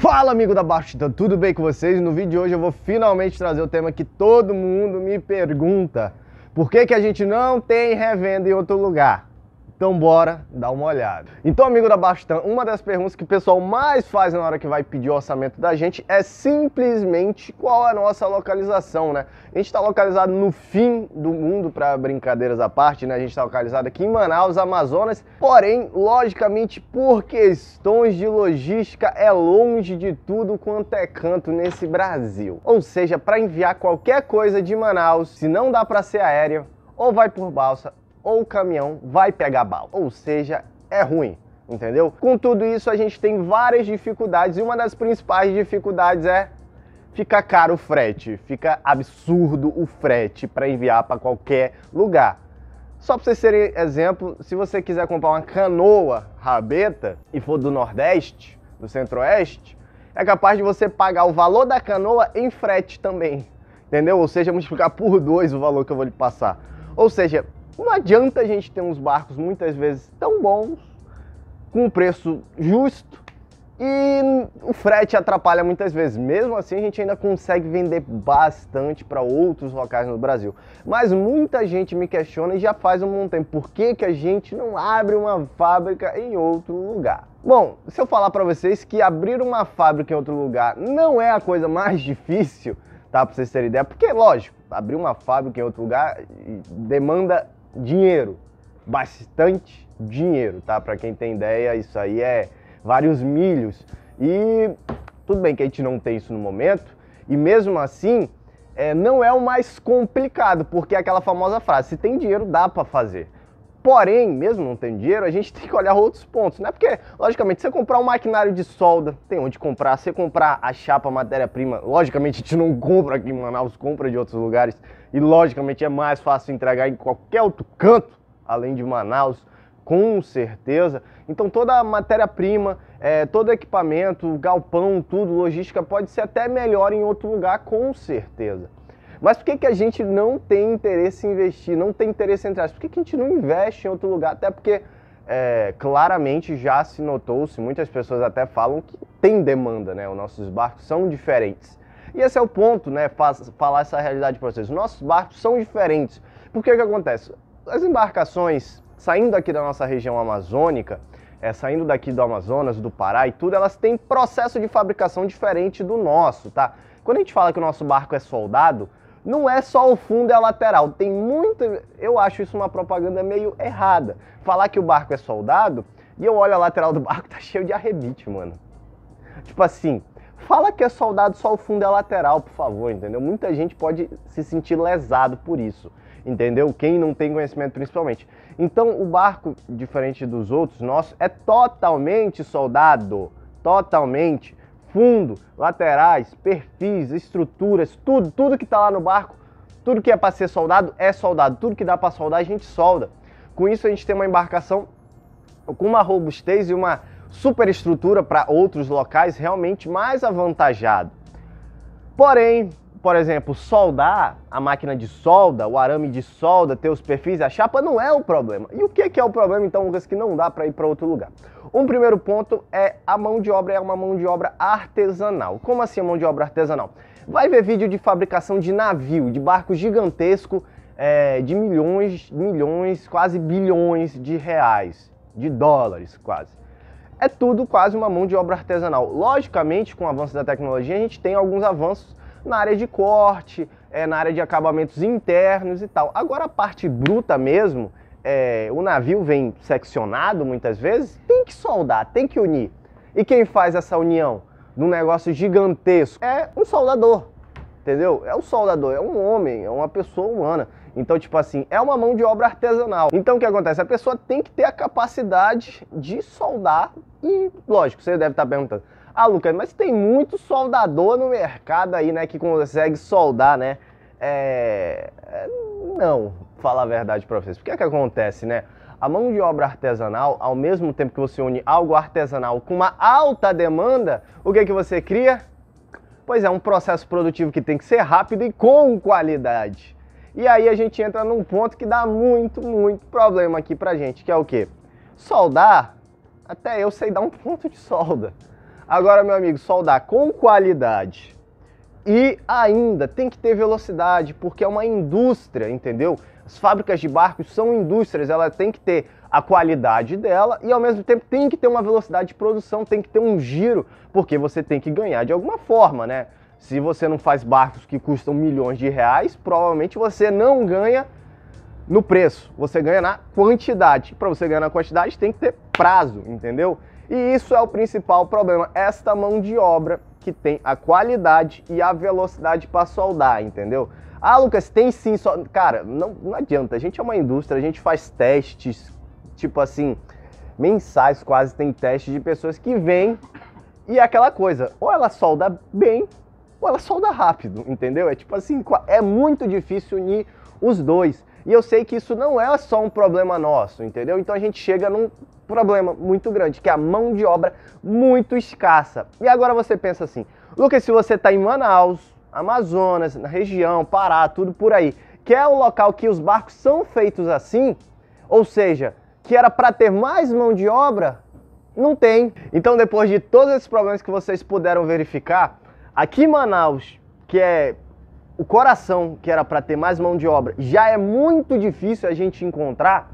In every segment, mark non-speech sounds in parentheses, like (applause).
Fala amigo da Bastida, então, tudo bem com vocês? No vídeo de hoje eu vou finalmente trazer o tema que todo mundo me pergunta. Por que, que a gente não tem revenda em outro lugar? Então bora dar uma olhada. Então, amigo da Bastan, uma das perguntas que o pessoal mais faz na hora que vai pedir o orçamento da gente é simplesmente qual é a nossa localização, né? A gente está localizado no fim do mundo, para brincadeiras à parte, né? A gente está localizado aqui em Manaus, Amazonas. Porém, logicamente, por questões de logística, é longe de tudo quanto é canto nesse Brasil. Ou seja, para enviar qualquer coisa de Manaus, se não dá para ser aéreo, ou vai por balsa ou o caminhão vai pegar bala. Ou seja, é ruim entendeu? Com tudo isso, a gente tem várias dificuldades e uma das principais dificuldades é fica caro o frete, fica absurdo o frete para enviar para qualquer lugar. Só para vocês serem exemplo, se você quiser comprar uma canoa rabeta e for do Nordeste, do Centro-Oeste, é capaz de você pagar o valor da canoa em frete também, entendeu? Ou seja, multiplicar por dois o valor que eu vou lhe passar. Ou seja, não adianta a gente ter uns barcos muitas vezes tão bons, com um preço justo e o frete atrapalha muitas vezes. Mesmo assim, a gente ainda consegue vender bastante para outros locais no Brasil. Mas muita gente me questiona e já faz um bom tempo por que, que a gente não abre uma fábrica em outro lugar. Bom, se eu falar para vocês que abrir uma fábrica em outro lugar não é a coisa mais (laughs) difícil, tá? Para vocês terem ideia, porque lógico, abrir uma fábrica em outro lugar demanda dinheiro, bastante dinheiro, tá? Para quem tem ideia, isso aí é vários milhos. E tudo bem que a gente não tem isso no momento, e mesmo assim, é, não é o mais complicado, porque é aquela famosa frase: se tem dinheiro, dá para fazer. Porém, mesmo não tendo dinheiro, a gente (laughs) tem que olhar outros pontos, né? Porque, logicamente, você comprar um maquinário de solda, tem onde comprar. Você comprar a chapa, matéria-prima, logicamente a gente não compra aqui em Manaus, compra de outros lugares. E, logicamente, é mais fácil entregar em qualquer outro canto, além de Manaus, com certeza. Então, toda a matéria-prima, é, todo equipamento, galpão, tudo, logística, pode ser até melhor em outro lugar, com certeza. Mas por que, que a gente não tem interesse em investir, não tem interesse em entrar? Por que, que a gente não investe em outro lugar? Até porque é, claramente já se notou-se, muitas pessoas até falam que tem demanda, né? Os nossos barcos são diferentes. E esse é o ponto, né? Falar essa realidade para vocês. Os nossos barcos são diferentes. Por que que acontece? As embarcações saindo aqui da nossa região amazônica, é, saindo daqui do Amazonas, do Pará e tudo, elas têm processo de fabricação diferente do nosso, tá? Quando a gente fala que o nosso barco é soldado, não é só o fundo e é a lateral. Tem muita. Eu acho isso uma propaganda meio errada. Falar que o barco é soldado e eu olho a lateral do barco, (laughs) tá cheio de arrebite, mano. Tipo assim, fala que é soldado só o fundo e é a lateral, por favor, entendeu? Muita gente pode se sentir lesado por isso, entendeu? Quem não tem conhecimento principalmente. Então, o barco, diferente dos outros, nosso, é totalmente soldado. Totalmente fundo, laterais, perfis, estruturas, tudo, tudo que está lá no barco, tudo que é para ser soldado é soldado, tudo que dá para soldar a gente solda. Com isso a gente tem uma embarcação com uma robustez e uma superestrutura para outros locais realmente mais avantajado. Porém, por exemplo, soldar a máquina de solda, o arame de solda, ter os perfis, a chapa não é o problema. E o que é, que é o problema então, Lucas, que não dá para ir para outro lugar? Um primeiro ponto é a mão de obra é uma mão de obra artesanal. Como assim a mão de obra artesanal? Vai ver vídeo de fabricação de navio, de barco gigantesco, é, de milhões, milhões, quase bilhões de reais, de dólares quase. É tudo quase uma mão de obra artesanal. Logicamente, com o avanço da tecnologia, a gente tem alguns avanços na área de corte, é, na área de acabamentos internos e tal. Agora a parte bruta mesmo, é, o navio vem seccionado muitas vezes, tem que soldar, tem que unir. E quem faz essa união num negócio gigantesco é um soldador, entendeu? É um soldador, é um homem, é uma pessoa humana. Então, tipo assim, é uma mão de obra artesanal. Então, o que acontece? A pessoa tem que ter a capacidade de soldar e, lógico, você deve estar perguntando, ah, Lucas, mas tem muito soldador no mercado aí, né, que consegue soldar, né? É... é não, falar a verdade para vocês. Porque é que acontece, né? A mão de obra artesanal, ao mesmo tempo que você une algo artesanal com uma alta demanda, o que é que você cria? Pois é, um processo produtivo que tem que ser rápido e com qualidade. E aí a gente entra num ponto que dá muito, muito problema aqui pra gente, que é o quê? Soldar, até eu sei dar um (laughs) ponto de solda. Agora, meu amigo, soldar com qualidade e ainda tem que ter velocidade, porque é uma indústria, entendeu? As fábricas de barcos são indústrias, ela tem que ter a qualidade dela e ao mesmo tempo tem que ter uma velocidade de produção, tem que ter um giro, porque você tem que ganhar de alguma forma, né? Se você não faz barcos que custam milhões de reais, provavelmente você não ganha no preço, você ganha na quantidade. Para você ganhar na quantidade tem que ter prazo, entendeu? E isso é o principal problema, esta mão de obra que tem a qualidade e a velocidade para soldar, entendeu? Ah, Lucas, tem sim, só... Cara, não, não adianta, a gente é uma indústria, a gente faz testes, tipo assim, mensais quase, tem testes de pessoas que vêm e é aquela coisa, ou ela solda bem, ou ela solda rápido, entendeu? É tipo assim, é muito difícil unir os dois. E eu sei que isso não é só um problema nosso, entendeu? Então a gente chega num problema muito grande, que é a mão de obra muito escassa. E agora você pensa assim, Lucas, se você está em Manaus, Amazonas, na região, Pará, tudo por aí, que é o local que os barcos são feitos assim, ou seja, que era para ter mais mão de obra, não tem. Então, depois de todos esses problemas que vocês puderam verificar, aqui em Manaus, que é o coração que era para ter mais mão de obra, já é muito difícil a gente encontrar.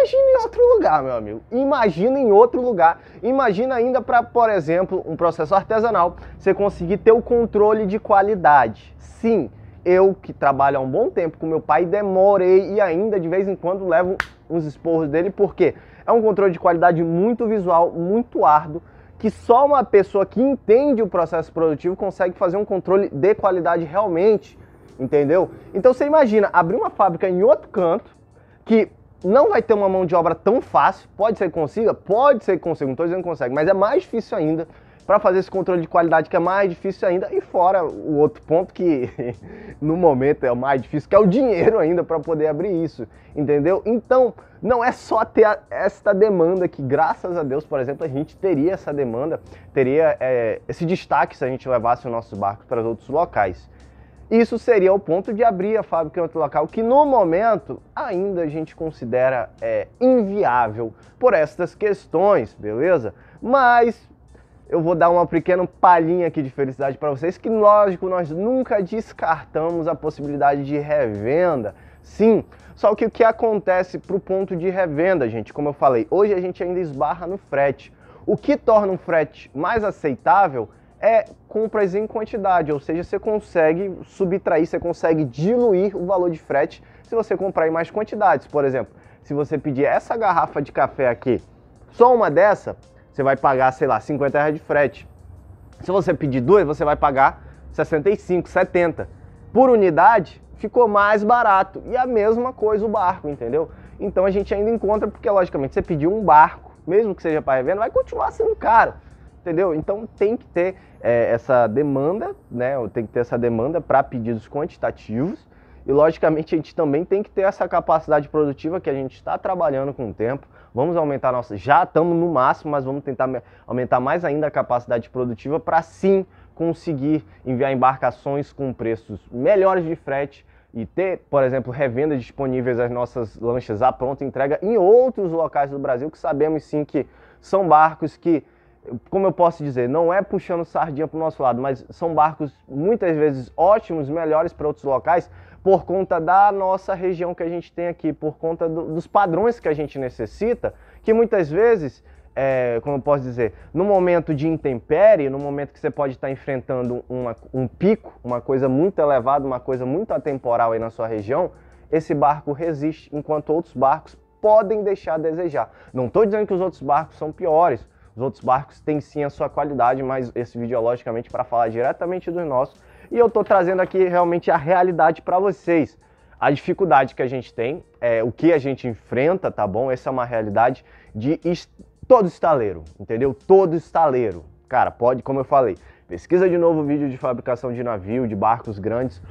Imagina em outro lugar, meu amigo. Imagina em outro lugar. Imagina ainda para, por exemplo, um processo artesanal, você conseguir ter o controle de qualidade. Sim, eu que trabalho há um bom tempo com meu pai, demorei e ainda de vez em quando levo uns esporros dele, porque é um controle de qualidade muito visual, muito árduo, que só uma pessoa que entende o processo produtivo consegue fazer um controle de qualidade realmente, entendeu? Então você imagina abrir uma fábrica em outro canto, que não vai ter uma mão de obra tão fácil. Pode ser que consiga? Pode ser que consiga, não estou dizendo que consegue, mas é mais difícil ainda para fazer esse controle de qualidade que é mais difícil ainda. E fora o outro ponto que (laughs) no momento é o mais difícil, que é o dinheiro ainda para poder abrir isso, entendeu? Então, não é só ter a, esta demanda que, graças a Deus, por exemplo, a gente teria essa demanda, teria é, esse destaque se a gente levasse o nosso barco para outros locais. Isso seria o ponto de abrir a fábrica em outro local, que no momento ainda a gente considera é, inviável por estas questões, beleza? Mas eu vou dar uma pequena palhinha aqui de felicidade para vocês, que lógico, nós nunca descartamos a possibilidade de revenda. Sim, só que o que acontece para o ponto de revenda, gente, como eu falei, hoje a gente ainda esbarra no frete. O que torna um frete mais aceitável é compras em quantidade, ou seja, você consegue subtrair, você consegue diluir o valor de frete se você comprar em mais quantidades. Por exemplo, se você pedir essa garrafa de café aqui, só uma dessa, você vai pagar, sei lá, 50 reais de frete. Se você pedir duas, você vai pagar 65, 70. Por unidade, ficou mais barato. E a mesma coisa o barco, entendeu? Então a gente ainda encontra, porque logicamente você pediu um barco, mesmo que seja para revenda, vai continuar sendo caro entendeu? Então tem que ter é, essa demanda, né? Tem que ter essa demanda para pedidos quantitativos e logicamente a gente também tem que ter essa capacidade produtiva que a gente está trabalhando com o tempo. Vamos aumentar nossa, já estamos no máximo, mas vamos tentar aumentar mais ainda a capacidade produtiva para sim conseguir enviar embarcações com preços melhores de frete e ter, por exemplo, revendas disponíveis as nossas lanchas à pronta entrega em outros locais do Brasil que sabemos sim que são barcos que como eu posso dizer, não é puxando sardinha para o nosso lado, mas são barcos muitas vezes ótimos, melhores para outros locais, por conta da nossa região que a gente tem aqui, por conta do, dos padrões que a gente necessita, que muitas vezes, é, como eu posso dizer, no momento de intempérie, no momento que você pode estar enfrentando uma, um pico, uma coisa muito elevada, uma coisa muito atemporal aí na sua região, esse barco resiste, enquanto outros barcos podem deixar a desejar. Não estou dizendo que os outros barcos são piores, os outros barcos têm sim a sua qualidade, mas esse vídeo é logicamente para falar diretamente dos nossos. E eu estou trazendo aqui realmente a realidade para vocês. A dificuldade que a gente tem, é, o que a gente enfrenta, tá bom? Essa é uma realidade de est todo estaleiro, entendeu? Todo estaleiro. Cara, pode, como eu falei, pesquisa de novo o vídeo de fabricação de navio, de barcos grandes,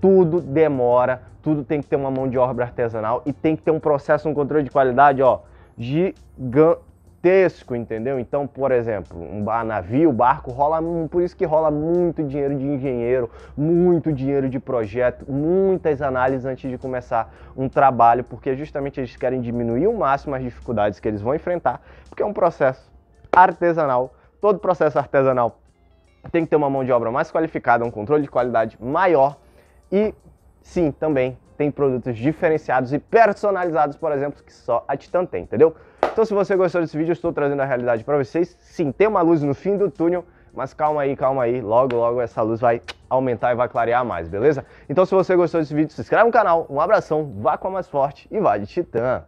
tudo demora, tudo tem que ter uma mão de obra artesanal e tem que ter um processo, um controle de qualidade, ó, gigante gigantesco, entendeu? Então, por exemplo, um navio, barco, rola, por isso que rola muito dinheiro de engenheiro, muito dinheiro de projeto, muitas análises antes de começar um trabalho, porque justamente eles querem diminuir o máximo as dificuldades que eles vão enfrentar, porque é um processo artesanal, todo processo artesanal tem que ter uma mão de obra mais qualificada, um controle de qualidade maior e sim, também tem produtos diferenciados e personalizados, por exemplo, que só a Titan tem, entendeu? Então se você gostou desse vídeo, eu estou trazendo a realidade para vocês. Sim, tem uma luz no fim do túnel, mas calma aí, calma aí. Logo, logo essa luz vai aumentar e vai clarear mais, beleza? Então se você gostou desse vídeo, se inscreve no canal, um abração, vá com a mais forte e vá de Titã!